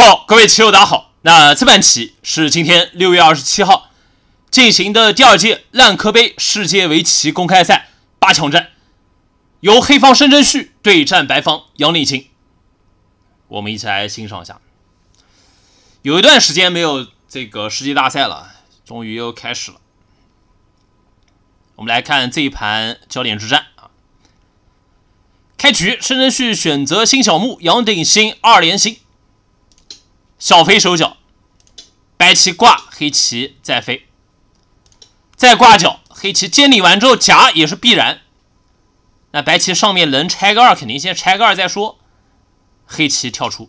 好，各位棋友，大家好。那这盘棋是今天六月二十七号进行的第二届烂柯杯世界围棋公开赛八强战，由黑方申真旭对战白方杨立新。我们一起来欣赏一下。有一段时间没有这个世界大赛了，终于又开始了。我们来看这一盘焦点之战啊。开局，申真旭选择新小木杨鼎新二连星。小飞手脚，白棋挂，黑棋再飞，再挂角，黑棋尖顶完之后夹也是必然。那白棋上面能拆个二，肯定先拆个二再说。黑棋跳出。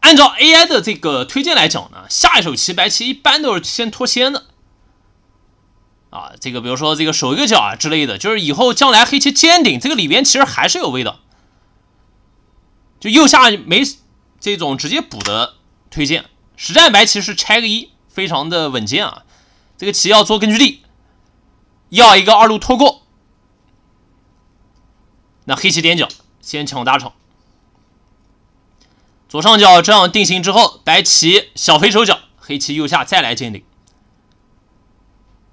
按照 AI 的这个推荐来讲呢，下一手棋白棋一般都是先脱先的。啊，这个比如说这个守一个角啊之类的，就是以后将来黑棋尖顶，这个里边其实还是有味道。就右下没。这种直接补的推荐，实战白棋是拆个一，非常的稳健啊。这个棋要做根据地，要一个二路拖过。那黑棋点角，先抢大场。左上角这样定型之后，白棋小飞守角，黑棋右下再来建里。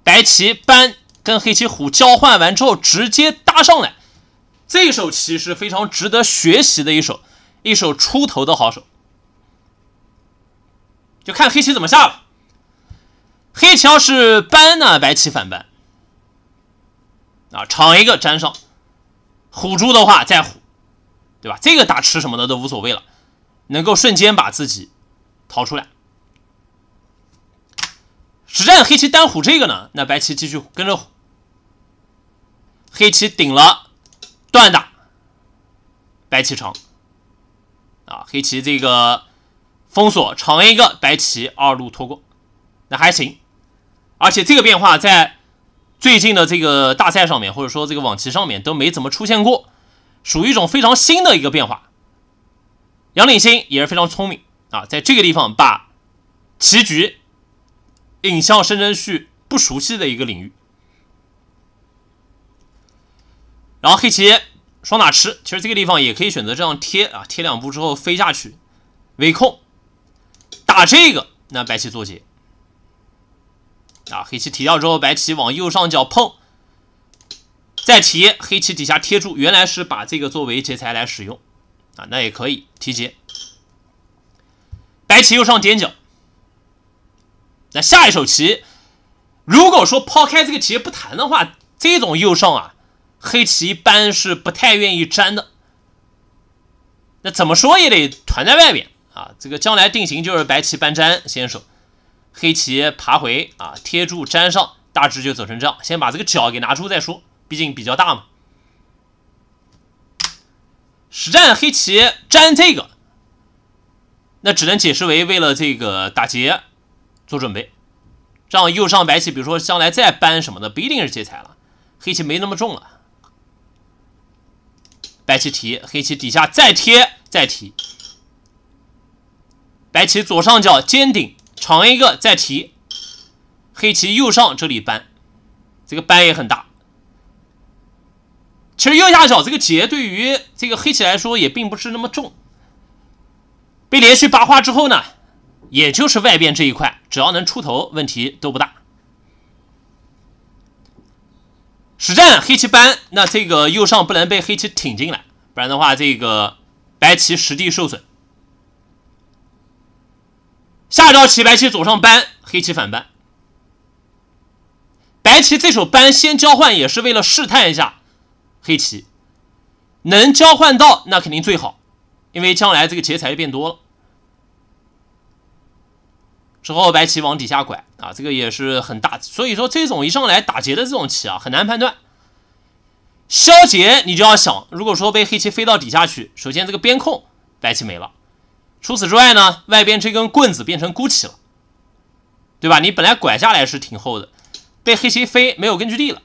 白棋搬跟黑棋虎交换完之后，直接搭上来。这一手棋是非常值得学习的一手。一手出头的好手，就看黑棋怎么下了。黑棋要是扳呢，白棋反扳啊，长一个粘上虎住的话再虎，对吧？这个打吃什么的都无所谓了，能够瞬间把自己逃出来。实战黑棋单虎这个呢，那白棋继续跟着虎，黑棋顶了，断打白棋长。啊，黑棋这个封锁长一个，白棋二路拖过，那还行。而且这个变化在最近的这个大赛上面，或者说这个网棋上面都没怎么出现过，属于一种非常新的一个变化。杨领新也是非常聪明啊，在这个地方把棋局引向深圳谞不熟悉的一个领域，然后黑棋。双打吃，其实这个地方也可以选择这样贴啊，贴两步之后飞下去，尾控打这个，那白棋做劫啊，黑棋提掉之后，白棋往右上角碰，再提黑棋底下贴住，原来是把这个作为劫材来使用啊，那也可以提劫，白棋右上垫角，那下一手棋，如果说抛开这个劫不谈的话，这种右上啊。黑棋一般是不太愿意粘的，那怎么说也得团在外边啊。这个将来定型就是白棋搬粘先手，黑棋爬回啊贴住粘上，大致就走成这样。先把这个角给拿住再说，毕竟比较大嘛。实战黑棋粘这个，那只能解释为为了这个打劫做准备，让右上白棋比如说将来再搬什么的，不一定是劫财了，黑棋没那么重了。白棋提，黑棋底下再贴再提，白棋左上角尖顶长一个再提，黑棋右上这里扳，这个扳也很大。其实右下角这个劫对于这个黑棋来说也并不是那么重，被连续拔花之后呢，也就是外边这一块，只要能出头，问题都不大。实战黑棋扳，那这个右上不能被黑棋挺进来，不然的话，这个白棋实地受损。下招棋白棋左上扳，黑棋反扳。白棋这手扳先交换也是为了试探一下黑棋，能交换到那肯定最好，因为将来这个劫材就变多了。之后白棋往底下拐啊，这个也是很大，所以说这种一上来打劫的这种棋啊，很难判断。消劫你就要想，如果说被黑棋飞到底下去，首先这个边控白棋没了，除此之外呢，外边这根棍子变成孤棋了，对吧？你本来拐下来是挺厚的，被黑棋飞没有根据地了，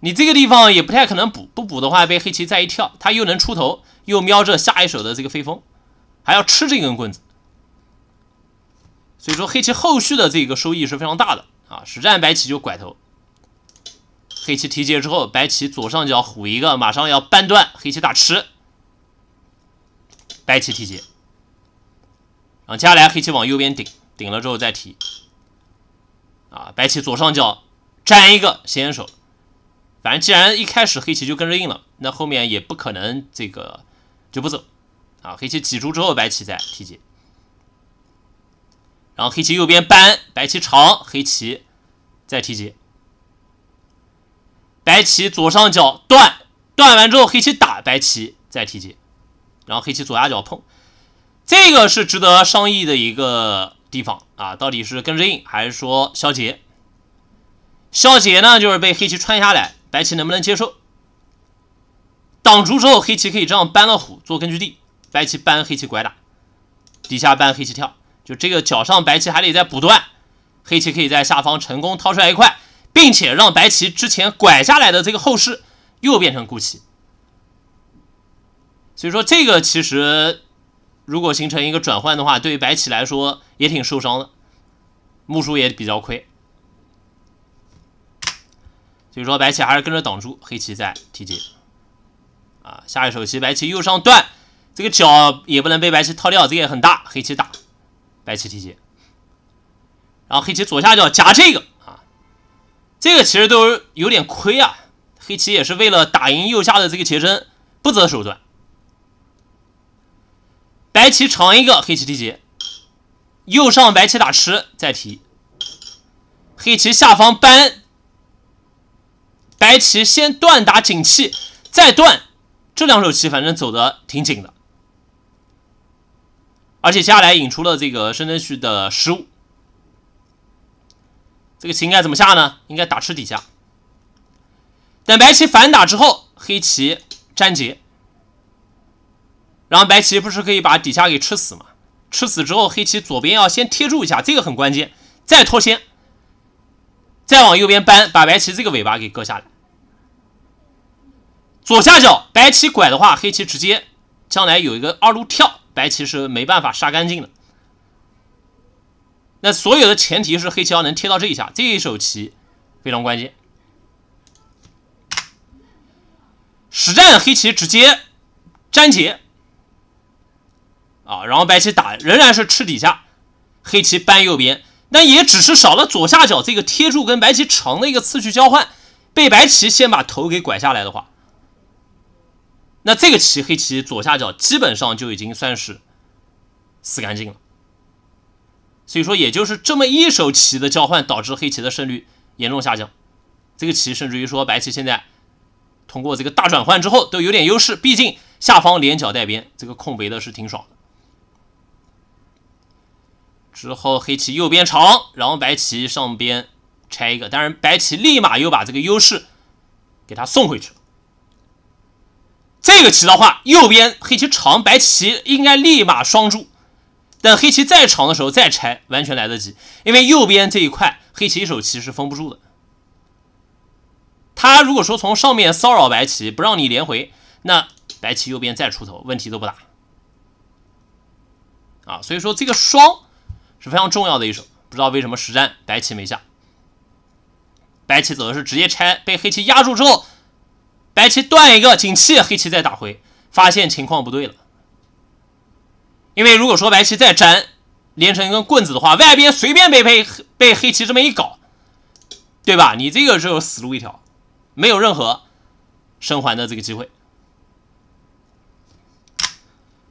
你这个地方也不太可能补，不补的话被黑棋再一跳，它又能出头，又瞄着下一手的这个飞风，还要吃这根棍子。所以说黑棋后续的这个收益是非常大的啊！实战白棋就拐头，黑棋提劫之后，白棋左上角虎一个，马上要半断黑棋大吃，白棋提劫。然后接下来黑棋往右边顶，顶了之后再提，啊，白棋左上角粘一个先手。反正既然一开始黑棋就跟着硬了，那后面也不可能这个就不走，啊，黑棋挤出之后白棋再提劫。然后黑棋右边搬，白棋长，黑棋再提劫。白棋左上角断，断完之后黑棋打白棋再提劫，然后黑棋左下角碰，这个是值得商议的一个地方啊，到底是跟着应还是说消劫？消劫呢就是被黑棋穿下来，白棋能不能接受？挡住之后黑棋可以这样搬了虎做根据地，白棋搬黑棋拐打，底下搬黑棋跳。就这个脚上白棋还得再补断，黑棋可以在下方成功掏出来一块，并且让白棋之前拐下来的这个后势又变成孤棋。所以说这个其实如果形成一个转换的话，对于白棋来说也挺受伤的，木数也比较亏。所以说白棋还是跟着挡住黑棋在提劫。啊，下一手棋白棋右上断，这个脚也不能被白棋掏掉，这个也很大，黑棋打。白棋提劫，然后黑棋左下角夹这个啊，这个其实都有点亏啊。黑棋也是为了打赢右下的这个劫争，不择手段。白棋长一个，黑棋提劫。右上白棋打吃再提，黑棋下方搬。白棋先断打紧气，再断。这两手棋反正走的挺紧的。而且接下来引出了这个深圳旭的失误。这个棋应该怎么下呢？应该打吃底下。等白棋反打之后，黑棋粘结，然后白棋不是可以把底下给吃死吗？吃死之后，黑棋左边要先贴住一下，这个很关键，再脱先，再往右边搬，把白棋这个尾巴给割下来。左下角白棋拐的话，黑棋直接将来有一个二路跳。白棋是没办法杀干净的，那所有的前提是黑棋要能贴到这一下，这一手棋非常关键。实战黑棋直接粘结，啊，然后白棋打仍然是吃底下，黑棋扳右边，那也只是少了左下角这个贴住跟白棋长的一个次序交换，被白棋先把头给拐下来的话。那这个棋黑棋左下角基本上就已经算是死干净了，所以说也就是这么一手棋的交换导致黑棋的胜率严重下降。这个棋甚至于说白棋现在通过这个大转换之后都有点优势，毕竟下方连角带边这个空围的是挺爽的。之后黑棋右边长，然后白棋上边拆一个，当然白棋立马又把这个优势给他送回去了。这个棋的话，右边黑棋长，白棋应该立马双住，等黑棋再长的时候再拆，完全来得及。因为右边这一块黑棋一手棋是封不住的。他如果说从上面骚扰白棋，不让你连回，那白棋右边再出头，问题都不大。啊，所以说这个双是非常重要的一手，不知道为什么实战白棋没下。白棋走的是直接拆，被黑棋压住之后。白棋断一个景气，黑棋再打回，发现情况不对了。因为如果说白棋再粘连成一根棍子的话，外边随便被被被黑棋这么一搞，对吧？你这个只有死路一条，没有任何生还的这个机会。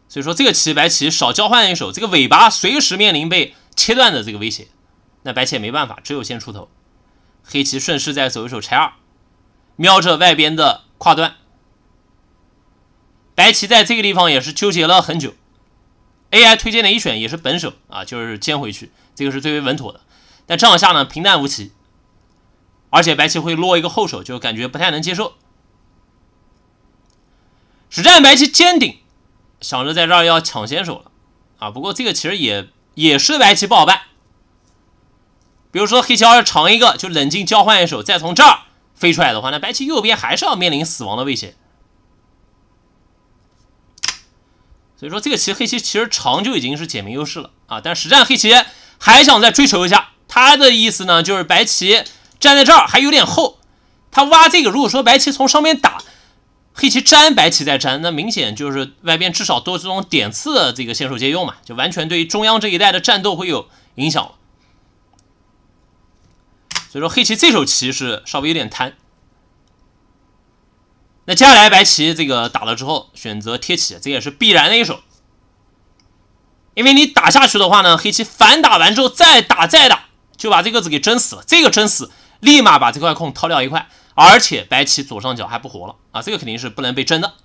所以说这个棋，白棋少交换一手，这个尾巴随时面临被切断的这个威胁。那白棋也没办法，只有先出头。黑棋顺势再走一手拆二，瞄着外边的。跨段，白棋在这个地方也是纠结了很久。AI 推荐的一选也是本手啊，就是尖回去，这个是最为稳妥的。但这样下呢，平淡无奇，而且白棋会落一个后手，就感觉不太能接受。实战白棋尖顶，想着在这儿要抢先手了啊。不过这个其实也也是白棋不好办，比如说黑棋要长一个，就冷静交换一手，再从这儿。飞出来的话，那白棋右边还是要面临死亡的威胁。所以说，这个棋黑棋其实长就已经是解明优势了啊。但实战黑棋还想再追求一下，他的意思呢就是白棋站在这儿还有点厚，他挖这个如果说白棋从上面打，黑棋粘白棋再粘，那明显就是外边至少多这种点刺的这个先手借用嘛，就完全对于中央这一带的战斗会有影响。所以说黑棋这手棋是稍微有点贪。那接下来白棋这个打了之后，选择贴起，这也是必然的一手。因为你打下去的话呢，黑棋反打完之后再打再打，就把这个子给争死了。这个争死，立马把这块空掏掉一块，而且白棋左上角还不活了啊，这个肯定是不能被争的。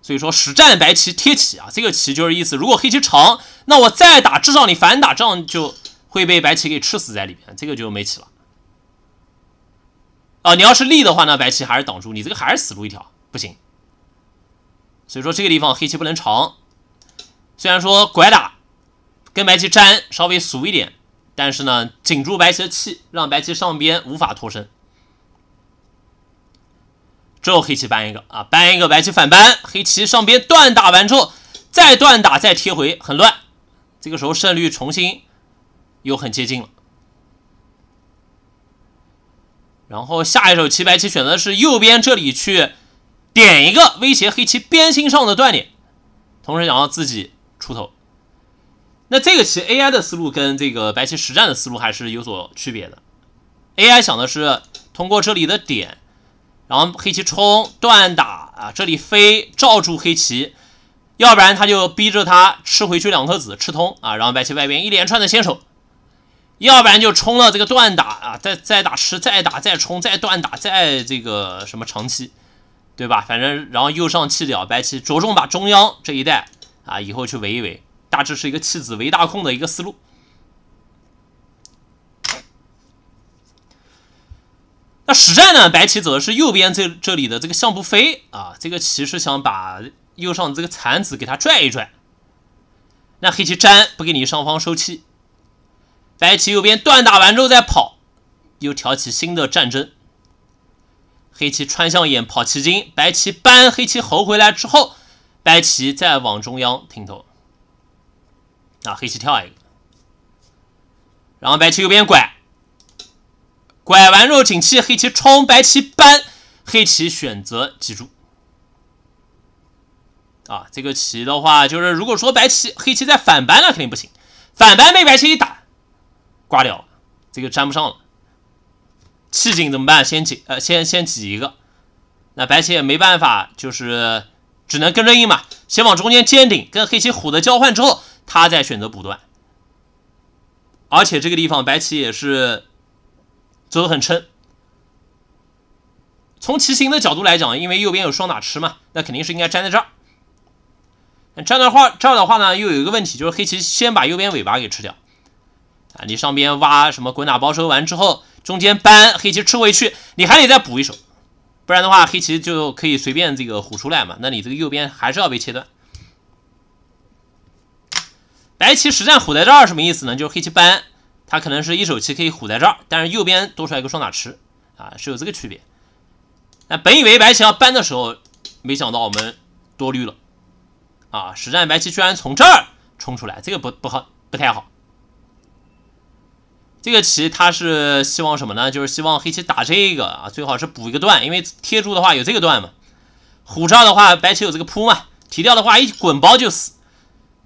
所以说实战白棋贴起啊，这个棋就是意思，如果黑棋长，那我再打，至少你反打，这样就。会被白棋给吃死在里面，这个就没棋了。啊，你要是立的话，呢，白棋还是挡住你，这个还是死路一条，不行。所以说这个地方黑棋不能长，虽然说拐打跟白棋粘稍微俗一点，但是呢，紧住白棋的气，让白棋上边无法脱身。之后黑棋搬一个啊，搬一个白棋反搬，黑棋上边断打完之后，再断打再贴回，很乱。这个时候胜率重新。又很接近了。然后下一手，棋白棋选择是右边这里去点一个，威胁黑棋边心上的断点，同时想要自己出头。那这个棋 AI 的思路跟这个白棋实战的思路还是有所区别的。AI 想的是通过这里的点，然后黑棋冲断打啊，这里飞罩住黑棋，要不然他就逼着他吃回去两颗子，吃通啊，然后白棋外边一连串的先手。要不然就冲了这个断打啊，再再打吃，再打再冲，再断打，再这个什么长期，对吧？反正然后右上弃掉白棋，着重把中央这一带啊，以后去围一围，大致是一个弃子围大空的一个思路。那实战呢，白棋走的是右边这这里的这个象不飞啊，这个棋是想把右上这个残子给它拽一拽。那黑棋粘不给你上方收气。白棋右边断打完之后再跑，又挑起新的战争。黑棋穿象眼跑棋筋，白棋扳，黑棋猴回来之后，白棋再往中央挺头。啊，黑棋跳一个，然后白棋右边拐，拐完之后景气，黑棋冲，白棋扳，黑棋选择挤住。啊，这个棋的话，就是如果说白棋黑棋再反扳了，肯定不行，反扳被白棋一打。挂掉了，这个粘不上了。弃井怎么办？先挤呃，先先挤一个。那白棋也没办法，就是只能跟着硬嘛，先往中间尖顶，跟黑棋虎的交换之后，他再选择补断。而且这个地方白棋也是走的很撑。从棋形的角度来讲，因为右边有双打吃嘛，那肯定是应该粘在这儿。粘的话，这样的话呢，又有一个问题，就是黑棋先把右边尾巴给吃掉。啊，你上边挖什么滚打包收完之后，中间搬黑棋吃回去，你还得再补一手，不然的话黑棋就可以随便这个虎出来嘛。那你这个右边还是要被切断。白棋实战虎在这儿什么意思呢？就是黑棋搬，它可能是一手棋可以虎在这儿，但是右边多出来一个双打吃，啊，是有这个区别。那本以为白棋要搬的时候，没想到我们多虑了，啊，实战白棋居然从这儿冲出来，这个不不好，不太好。这个棋他是希望什么呢？就是希望黑棋打这个啊，最好是补一个段，因为贴住的话有这个段嘛，虎照的话白棋有这个扑嘛，提掉的话一滚包就死，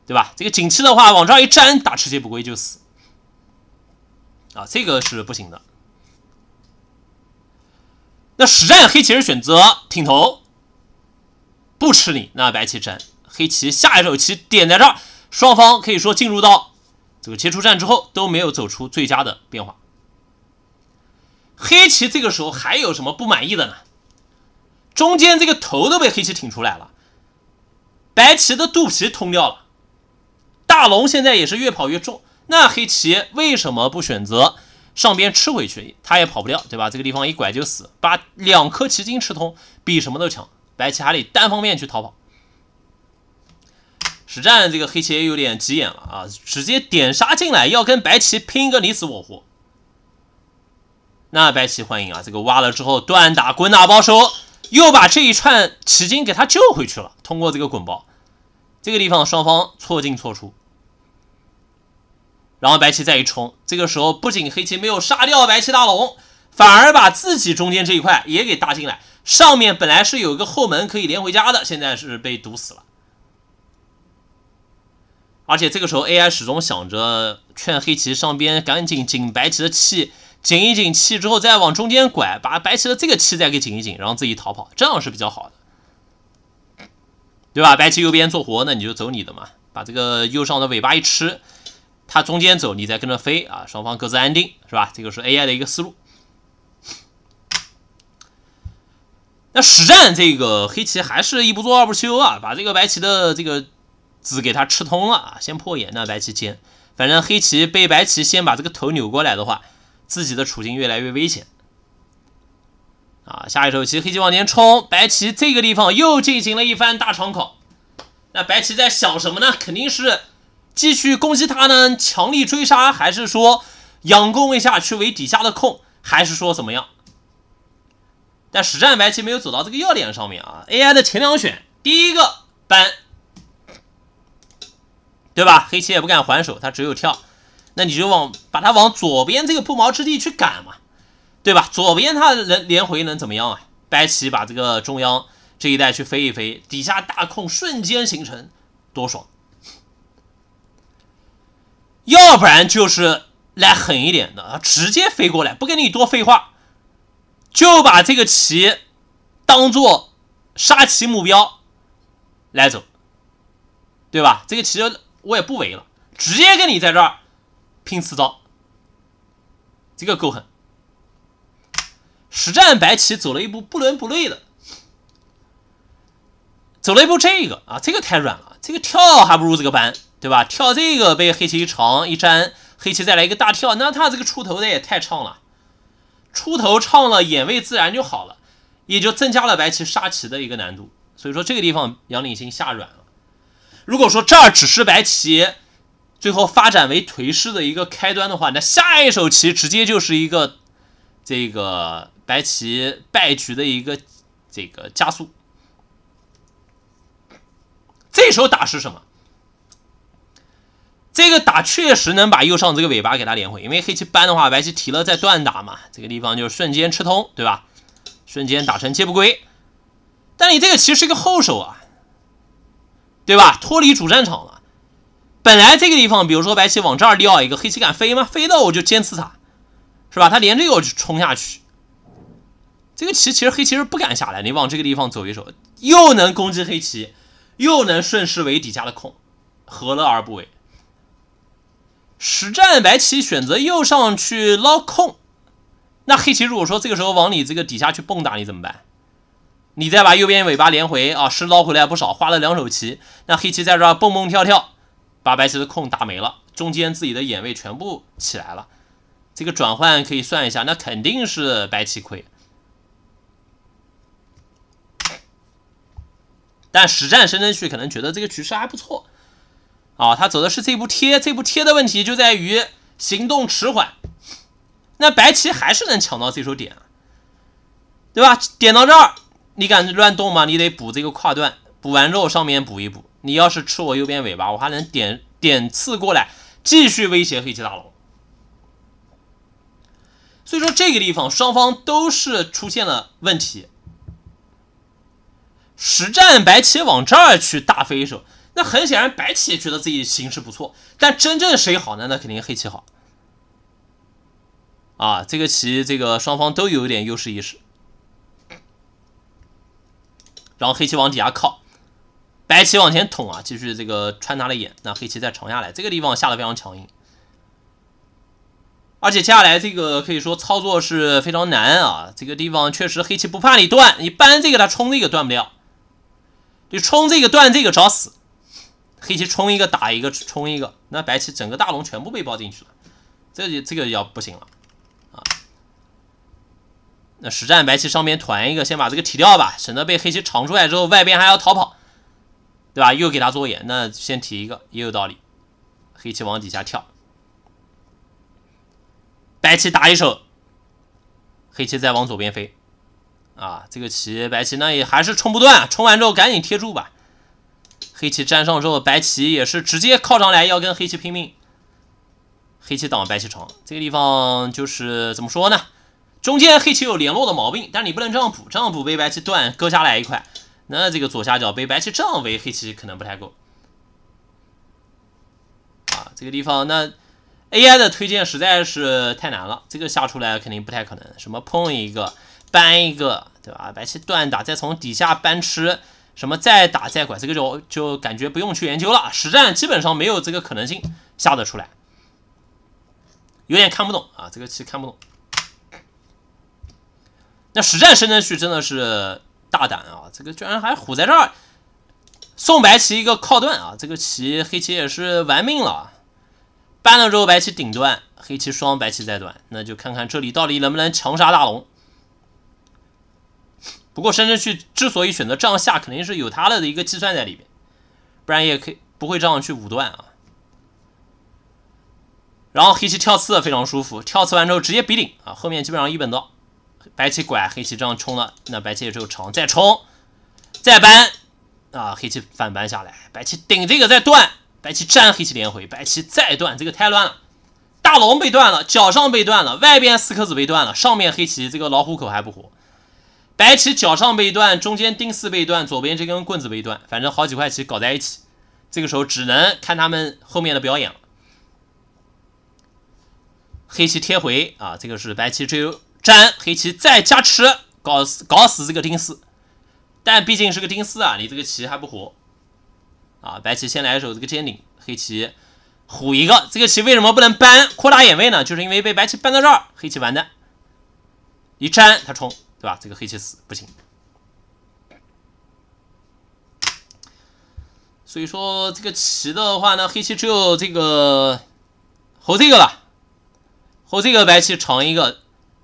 对吧？这个锦气的话往这一粘，打吃棋不归就死，啊，这个是不行的。那实战黑棋是选择挺头，不吃你，那白棋粘，黑棋下一手棋点在这儿，双方可以说进入到。这个接触战之后都没有走出最佳的变化，黑棋这个时候还有什么不满意的呢？中间这个头都被黑棋挺出来了，白棋的肚皮通掉了，大龙现在也是越跑越重。那黑棋为什么不选择上边吃回去？他也跑不掉，对吧？这个地方一拐就死，把两颗棋筋吃通比什么都强。白棋还得单方面去逃跑。实战这个黑棋也有点急眼了啊，直接点杀进来，要跟白棋拼一个你死我活。那白棋欢迎啊，这个挖了之后断打滚打包收，又把这一串棋筋给他救回去了。通过这个滚包，这个地方双方错进错出，然后白棋再一冲，这个时候不仅黑棋没有杀掉白棋大龙，反而把自己中间这一块也给搭进来，上面本来是有个后门可以连回家的，现在是被堵死了。而且这个时候，AI 始终想着劝黑棋上边赶紧紧白棋的气，紧一紧气之后再往中间拐，把白棋的这个气再给紧一紧，然后自己逃跑，这样是比较好的，对吧？白棋右边做活，那你就走你的嘛，把这个右上的尾巴一吃，它中间走，你再跟着飞啊，双方各自安定，是吧？这个是 AI 的一个思路。那实战这个黑棋还是一不做二不休啊，把这个白棋的这个。子给他吃通了啊！先破眼，那白棋尖，反正黑棋被白棋先把这个头扭过来的话，自己的处境越来越危险啊！下一手棋，黑棋往前冲，白棋这个地方又进行了一番大窗口。那白棋在想什么呢？肯定是继续攻击他呢，强力追杀，还是说佯攻一下去围底下的空，还是说怎么样？但实战白棋没有走到这个要点上面啊。AI 的前两选，第一个搬。对吧？黑棋也不敢还手，他只有跳。那你就往把他往左边这个不毛之地去赶嘛，对吧？左边他能连回能怎么样啊？白棋把这个中央这一带去飞一飞，底下大空瞬间形成，多爽！要不然就是来狠一点的，直接飞过来，不跟你多废话，就把这个棋当做杀棋目标来走，对吧？这个棋。我也不围了，直接跟你在这儿拼刺刀，这个够狠。实战白棋走了一步不伦不类的，走了一步这个啊，这个太软了，这个跳还不如这个搬，对吧？跳这个被黑棋一长一粘，黑棋再来一个大跳，那他这个出头的也太畅了，出头畅了，眼位自然就好了，也就增加了白棋杀棋的一个难度。所以说这个地方杨领星下软。如果说这儿只是白棋最后发展为颓势的一个开端的话，那下一手棋直接就是一个这个白棋败局的一个这个加速。这手打是什么？这个打确实能把右上这个尾巴给他连回，因为黑棋搬的话，白棋提了再断打嘛，这个地方就是瞬间吃通，对吧？瞬间打成接不归。但你这个其实一个后手啊。对吧？脱离主战场了。本来这个地方，比如说白棋往这儿撂一个，黑棋敢飞吗？飞到我就尖刺它，是吧？他连着又去冲下去。这个棋其实黑棋是不敢下来。你往这个地方走一手，又能攻击黑棋，又能顺势围底下的空，何乐而不为？实战白棋选择右上去捞空，那黑棋如果说这个时候往你这个底下去蹦跶，你怎么办？你再把右边尾巴连回啊，十刀回来不少，花了两手棋。那黑棋在这儿蹦蹦跳跳，把白棋的空打没了，中间自己的眼位全部起来了。这个转换可以算一下，那肯定是白棋亏。但实战深圳谞可能觉得这个局势还不错啊，他走的是这步贴，这步贴的问题就在于行动迟缓。那白棋还是能抢到这手点，对吧？点到这儿。你敢乱动吗？你得补这个跨段，补完之后上面补一补。你要是吃我右边尾巴，我还能点点刺过来，继续威胁黑棋大龙。所以说这个地方双方都是出现了问题。实战白棋往这儿去大飞一手，那很显然白棋也觉得自己形势不错，但真正谁好呢？那肯定黑棋好。啊，这个棋这个双方都有点优势意识。然后黑棋往底下靠，白棋往前捅啊，继续这个穿他的眼。那黑棋再长下来，这个地方下的非常强硬，而且接下来这个可以说操作是非常难啊。这个地方确实黑棋不怕你断，你搬这个他冲这个断不掉，你冲这个断这个找死。黑棋冲一个打一个，冲一个，那白棋整个大龙全部被包进去了，这就这个要不行了。那实战白棋上边团一个，先把这个提掉吧，省得被黑棋长出来之后，外边还要逃跑，对吧？又给他做眼，那先提一个也有道理。黑棋往底下跳，白棋打一手，黑棋再往左边飞。啊，这个棋白棋那也还是冲不断，冲完之后赶紧贴住吧。黑棋粘上之后，白棋也是直接靠上来要跟黑棋拼命。黑棋挡白棋长，这个地方就是怎么说呢？中间黑棋有联络的毛病，但是你不能这样补，这样补被白棋断，割下来一块。那这个左下角被白棋这样围，黑棋可能不太够啊。这个地方，那 AI 的推荐实在是太难了，这个下出来肯定不太可能。什么碰一个，搬一个，对吧？白棋断打，再从底下搬吃，什么再打再拐，这个就就感觉不用去研究了。实战基本上没有这个可能性下得出来，有点看不懂啊，这个棋看不懂。实战深圳旭真的是大胆啊！这个居然还虎在这儿，送白棋一个靠断啊！这个棋黑棋也是玩命了，搬了之后白棋顶断，黑棋双白棋再断，那就看看这里到底能不能强杀大龙。不过深圳旭之所以选择这样下，肯定是有他的一个计算在里面，不然也可以不会这样去五断啊。然后黑棋跳刺非常舒服，跳刺完之后直接比顶啊，后面基本上一本道。白棋拐，黑棋这样冲了，那白棋也只有长，再冲，再搬，啊，黑棋反搬下来，白棋顶这个再断，白棋粘黑棋连回，白棋再断，这个太乱了，大龙被断了，脚上被断了，外边四颗子被断了，上面黑棋这个老虎口还不活，白棋脚上被断，中间钉四被断，左边这根棍子被断，反正好几块棋搞在一起，这个时候只能看他们后面的表演了。黑棋贴回啊，这个是白棋只有。三黑棋再加吃，搞死搞死这个丁四，但毕竟是个丁四啊，你这个棋还不活啊？白棋先来一手这个尖顶，黑棋虎一个。这个棋为什么不能搬扩大眼位呢？就是因为被白棋搬到这儿，黑棋完蛋。一粘他冲，对吧？这个黑棋死不行。所以说这个棋的话呢，黑棋只有这个和这个了，和这个白棋长一个。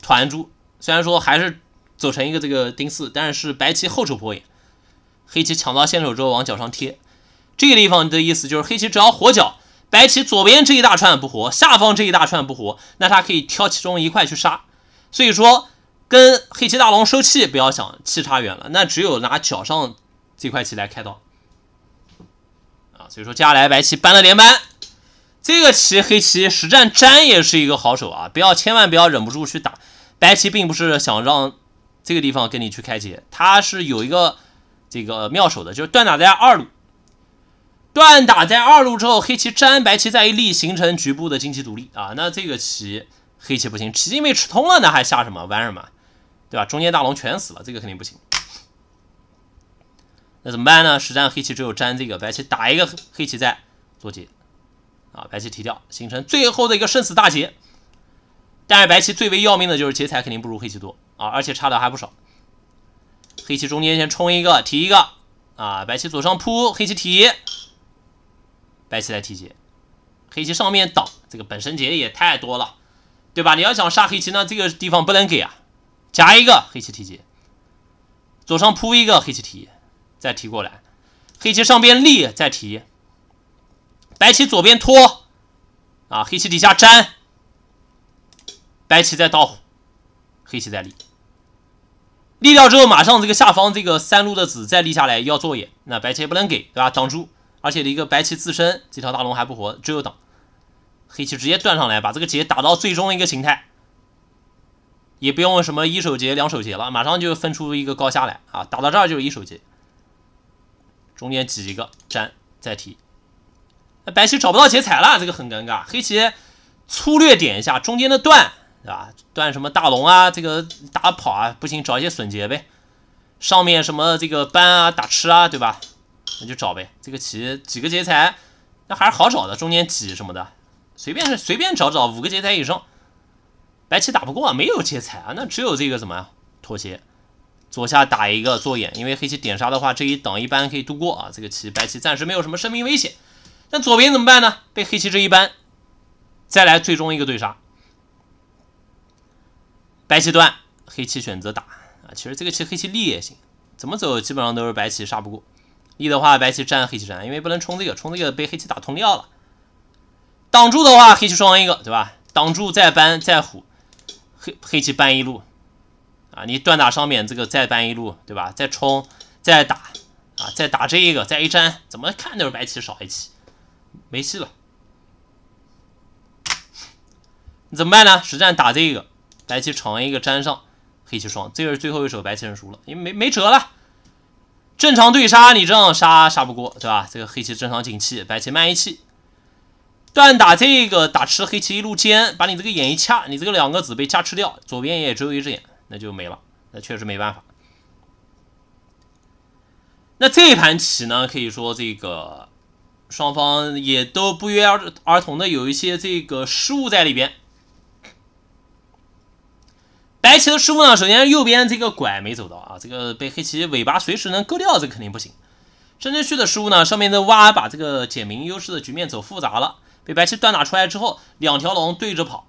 团珠，虽然说还是走成一个这个丁四，但是白棋后手破眼，黑棋抢到先手之后往脚上贴。这个地方的意思就是黑棋只要活角，白棋左边这一大串不活，下方这一大串不活，那它可以挑其中一块去杀。所以说跟黑棋大龙收气不要想，气差远了，那只有拿脚上这块棋来开刀啊。所以说接下来白棋扳了连扳，这个棋黑棋实战粘也是一个好手啊，不要千万不要忍不住去打。白棋并不是想让这个地方跟你去开劫，他是有一个这个妙手的，就是断打在二路，断打在二路之后，黑棋粘白棋在一立，形成局部的经济独立啊，那这个棋黑棋不行，棋筋被吃通了呢，还下什么玩什么，对吧？中间大龙全死了，这个肯定不行。那怎么办呢？实战黑棋只有粘这个，白棋打一个黑棋在做劫，啊，白棋提掉，形成最后的一个生死大劫。但是白棋最为要命的就是劫财肯定不如黑棋多啊，而且差的还不少。黑棋中间先冲一个提一个啊，白棋左上扑，黑棋提，白棋来提劫，黑棋上面挡。这个本身劫也太多了，对吧？你要想杀黑棋呢，这个地方不能给啊，夹一个黑棋提劫，左上扑一个黑棋提，再提过来，黑棋上边立再提，白棋左边拖啊，黑棋底下粘。白棋在倒，黑棋在立。立掉之后，马上这个下方这个三路的子再立下来要做眼，那白棋不能给，对吧？挡住，而且的一个白棋自身这条大龙还不活，只有挡。黑棋直接断上来，把这个劫打到最终一个形态，也不用什么一手劫、两手劫了，马上就分出一个高下来啊！打到这儿就是一手劫，中间挤一个粘再提，那白棋找不到劫财了，这个很尴尬。黑棋粗略点一下中间的断。对吧？断什么大龙啊，这个打跑啊，不行找一些损劫呗。上面什么这个搬啊，打吃啊，对吧？那就找呗。这个棋几个劫财，那还是好找的。中间挤什么的，随便随便找找五个劫财以上，白棋打不过，啊，没有劫财啊，那只有这个怎么样妥协？左下打一个做眼，因为黑棋点杀的话，这一挡一般可以度过啊。这个棋白棋暂时没有什么生命危险。那左边怎么办呢？被黑棋这一搬，再来最终一个对杀。白棋断，黑棋选择打啊。其实这个棋黑棋立也行，怎么走基本上都是白棋杀不过。立的话，白棋占黑棋占，因为不能冲这个，冲这个被黑棋打通掉了。挡住的话，黑棋双一个，对吧？挡住再搬再虎，黑黑棋搬一路啊。你断打上面这个，再搬一路，对吧？再冲再打啊，再打这个，再一粘，怎么看都是白棋少一棋，没戏了。你怎么办呢？实战打这个。白棋长一个粘上，黑棋双，这是最后一手，白棋认输了，因为没没辙了。正常对杀你这样杀杀不过，对吧？这个黑棋正常进气，白棋慢一气，断打这个打吃黑棋一路尖，把你这个眼一掐，你这个两个子被掐吃掉，左边也只有一只眼，那就没了，那确实没办法。那这盘棋呢，可以说这个双方也都不约而而同的有一些这个失误在里边。白棋的失误呢，首先右边这个拐没走到啊，这个被黑棋尾巴随时能勾掉，这肯定不行。深圳旭的失误呢，上面的挖把这个简明优势的局面走复杂了，被白棋断打出来之后，两条龙对着跑。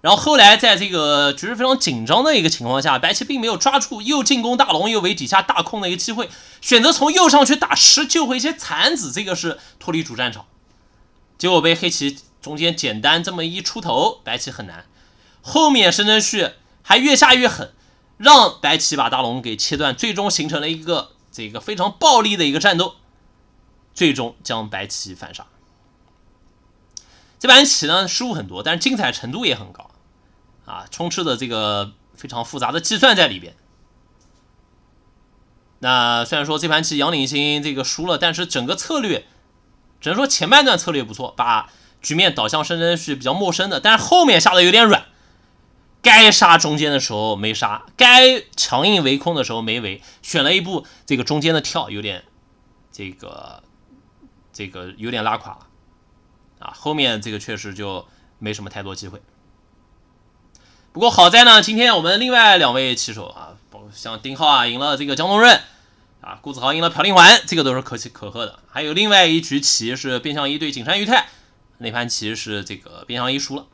然后后来在这个局势非常紧张的一个情况下，白棋并没有抓住又进攻大龙又围底下大空的一个机会，选择从右上去打吃，救回一些残子，这个是脱离主战场，结果被黑棋中间简单这么一出头，白棋很难。后面申真谞还越下越狠，让白棋把大龙给切断，最终形成了一个这个非常暴力的一个战斗，最终将白棋反杀。这盘棋呢失误很多，但是精彩程度也很高，啊，充斥着这个非常复杂的计算在里边。那虽然说这盘棋杨领星这个输了，但是整个策略只能说前半段策略不错，把局面导向申真是比较陌生的，但是后面下的有点软。该杀中间的时候没杀，该强硬围空的时候没围，选了一步这个中间的跳有点这个这个有点拉垮了啊！后面这个确实就没什么太多机会。不过好在呢，今天我们另外两位棋手啊，像丁浩啊赢了这个江东润啊，顾子豪赢了朴廷桓，这个都是可喜可贺的。还有另外一局棋是边相一对井山裕太，那盘棋是这个边相一输了。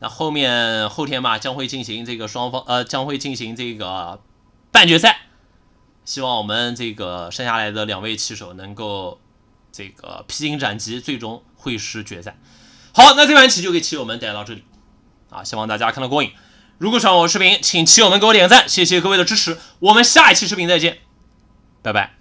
那后面后天吧，将会进行这个双方呃，将会进行这个半决赛。希望我们这个剩下来的两位棋手能够这个披荆斩棘，最终会师决赛。好，那这盘棋就给棋友们带来到这里啊，希望大家看的过瘾。如果喜欢我视频，请棋友们给我点赞，谢谢各位的支持。我们下一期视频再见，拜拜。